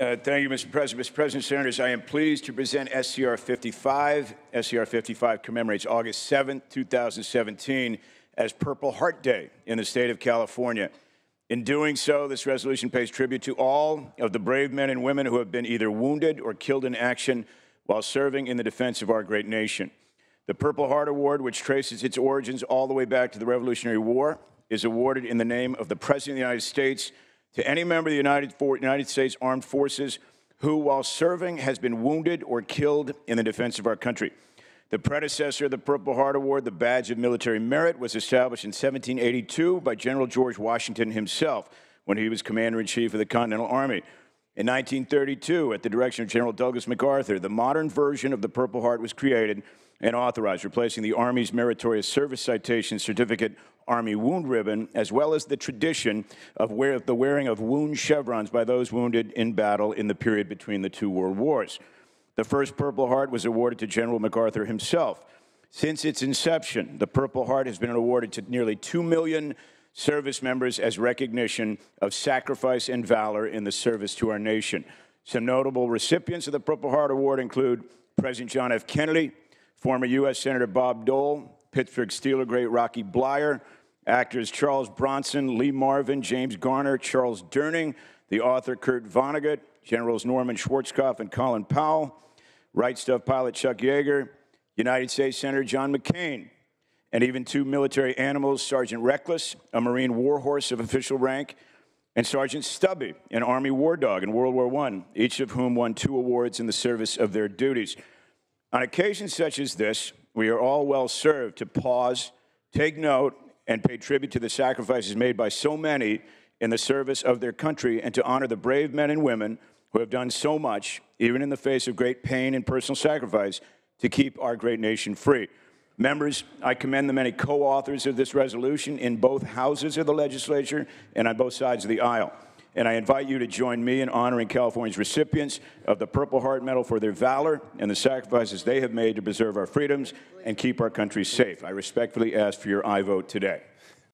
Uh, thank you, Mr. President. Mr. President, Senators, I am pleased to present SCR 55. SCR 55 commemorates August 7, 2017, as Purple Heart Day in the state of California. In doing so, this resolution pays tribute to all of the brave men and women who have been either wounded or killed in action while serving in the defense of our great nation. The Purple Heart Award, which traces its origins all the way back to the Revolutionary War, is awarded in the name of the President of the United States to any member of the United, For United States Armed Forces who, while serving, has been wounded or killed in the defense of our country. The predecessor of the Purple Heart Award, the Badge of Military Merit, was established in 1782 by General George Washington himself when he was Commander in Chief of the Continental Army. In 1932, at the direction of General Douglas MacArthur, the modern version of the Purple Heart was created and authorized, replacing the Army's Meritorious Service Citation Certificate Army Wound Ribbon, as well as the tradition of wear the wearing of wound chevrons by those wounded in battle in the period between the two World Wars. The first Purple Heart was awarded to General MacArthur himself. Since its inception, the Purple Heart has been awarded to nearly 2 million service members as recognition of sacrifice and valor in the service to our nation. Some notable recipients of the Purple Heart Award include President John F. Kennedy, former U.S. Senator Bob Dole, Pittsburgh Steeler great Rocky Blyer, actors Charles Bronson, Lee Marvin, James Garner, Charles Durning, the author Kurt Vonnegut, Generals Norman Schwarzkopf and Colin Powell, Right Stuff pilot Chuck Yeager, United States Senator John McCain, and even two military animals, Sergeant Reckless, a Marine warhorse of official rank, and Sergeant Stubby, an Army war dog in World War I, each of whom won two awards in the service of their duties. On occasions such as this, we are all well served to pause, take note, and pay tribute to the sacrifices made by so many in the service of their country and to honor the brave men and women who have done so much, even in the face of great pain and personal sacrifice, to keep our great nation free. Members, I commend the many co authors of this resolution in both houses of the legislature and on both sides of the aisle and I invite you to join me in honoring California's recipients of the Purple Heart Medal for their valor and the sacrifices they have made to preserve our freedoms and keep our country safe. I respectfully ask for your i vote today.